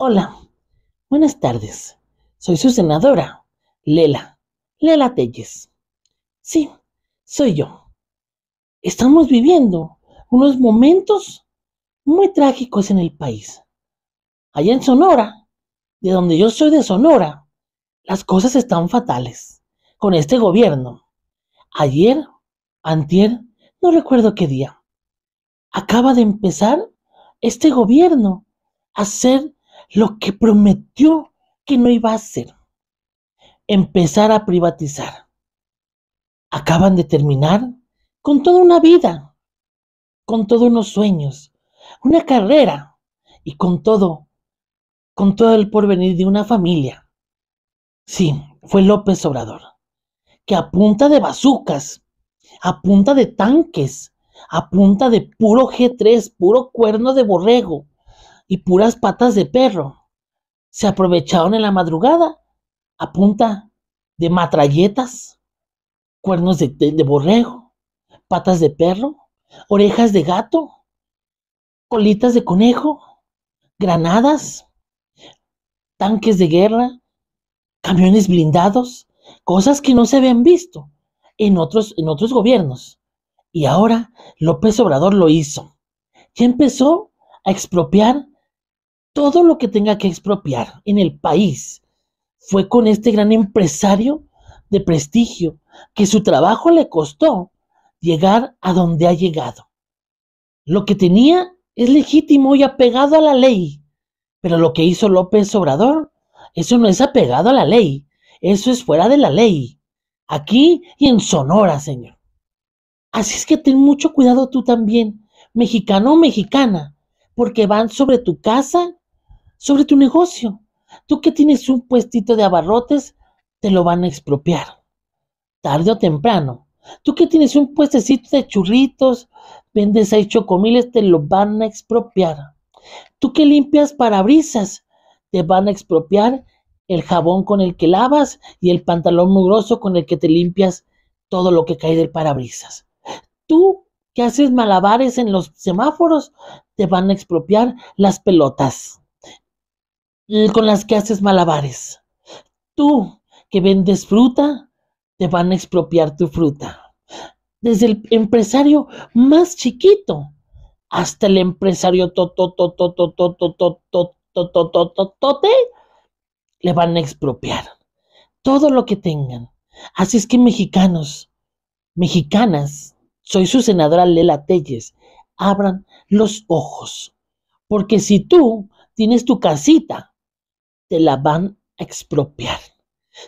Hola, buenas tardes. Soy su senadora, Lela, Lela Telles. Sí, soy yo. Estamos viviendo unos momentos muy trágicos en el país. Allá en Sonora, de donde yo soy de Sonora, las cosas están fatales con este gobierno. Ayer, antier, no recuerdo qué día, acaba de empezar este gobierno a ser lo que prometió que no iba a hacer. Empezar a privatizar. Acaban de terminar con toda una vida, con todos unos sueños, una carrera y con todo, con todo el porvenir de una familia. Sí, fue López Obrador, que a punta de bazucas, a punta de tanques, a punta de puro G3, puro cuerno de borrego, y puras patas de perro. Se aprovecharon en la madrugada a punta de matralletas, cuernos de, de, borrego, patas de perro, orejas de gato, colitas de conejo, granadas, tanques de guerra, camiones blindados, cosas que no se habían visto en otros, en otros gobiernos. Y ahora López Obrador lo hizo. Ya empezó a expropiar todo lo que tenga que expropiar en el país fue con este gran empresario de prestigio que su trabajo le costó llegar a donde ha llegado. Lo que tenía es legítimo y apegado a la ley, pero lo que hizo López Obrador, eso no es apegado a la ley, eso es fuera de la ley, aquí y en Sonora, señor. Así es que ten mucho cuidado tú también, mexicano o mexicana, porque van sobre tu casa sobre tu negocio. Tú que tienes un puestito de abarrotes, te lo van a expropiar, tarde o temprano. Tú que tienes un puestecito de churritos, vendes ahí chocomiles, te lo van a expropiar. Tú que limpias parabrisas, te van a expropiar el jabón con el que lavas y el pantalón mugroso con el que te limpias todo lo que cae del parabrisas. Tú que haces malabares en los semáforos, te van a expropiar las pelotas con las que haces malabares. Tú que vendes fruta, te van a expropiar tu fruta. Desde el empresario más chiquito hasta el empresario tote le van a expropiar todo lo que tengan. Así es que mexicanos, mexicanas, soy su senadora Lela Telles, abran los ojos, porque si tú tienes tu casita te la van a expropiar.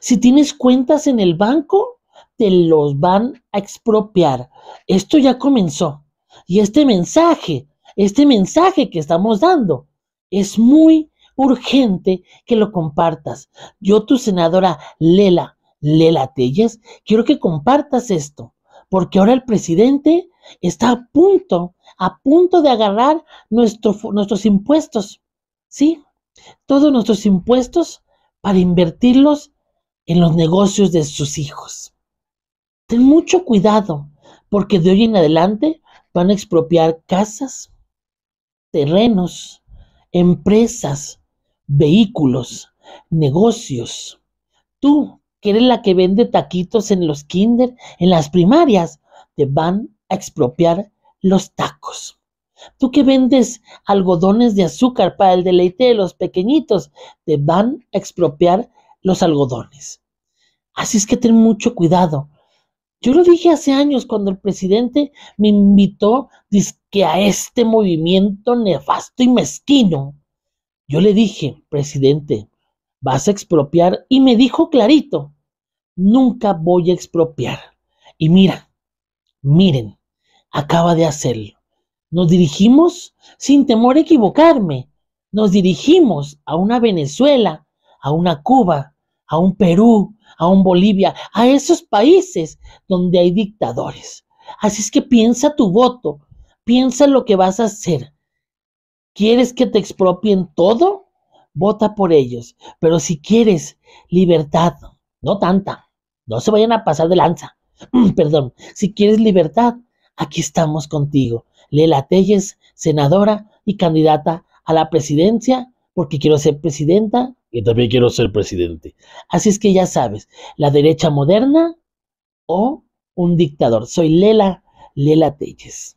Si tienes cuentas en el banco, te los van a expropiar. Esto ya comenzó. Y este mensaje, este mensaje que estamos dando, es muy urgente que lo compartas. Yo, tu senadora Lela, Lela Telles, quiero que compartas esto, porque ahora el presidente está a punto, a punto de agarrar nuestros nuestros impuestos. ¿Sí? todos nuestros impuestos para invertirlos en los negocios de sus hijos. Ten mucho cuidado, porque de hoy en adelante van a expropiar casas, terrenos, empresas, vehículos, negocios. Tú, que eres la que vende taquitos en los kinder, en las primarias, te van a expropiar los tacos. Tú que vendes algodones de azúcar para el deleite de los pequeñitos, te van a expropiar los algodones. Así es que ten mucho cuidado. Yo lo dije hace años cuando el presidente me invitó a este movimiento nefasto y mezquino. Yo le dije, presidente, vas a expropiar y me dijo clarito, nunca voy a expropiar. Y mira, miren, acaba de hacerlo. Nos dirigimos, sin temor a equivocarme, nos dirigimos a una Venezuela, a una Cuba, a un Perú, a un Bolivia, a esos países donde hay dictadores. Así es que piensa tu voto, piensa lo que vas a hacer. ¿Quieres que te expropien todo? Vota por ellos. Pero si quieres libertad, no tanta, no se vayan a pasar de lanza. Perdón, si quieres libertad, aquí estamos contigo. Lela Telles, senadora y candidata a la presidencia, porque quiero ser presidenta y también quiero ser presidente. Así es que ya sabes, la derecha moderna o un dictador. Soy Lela, Lela Telles.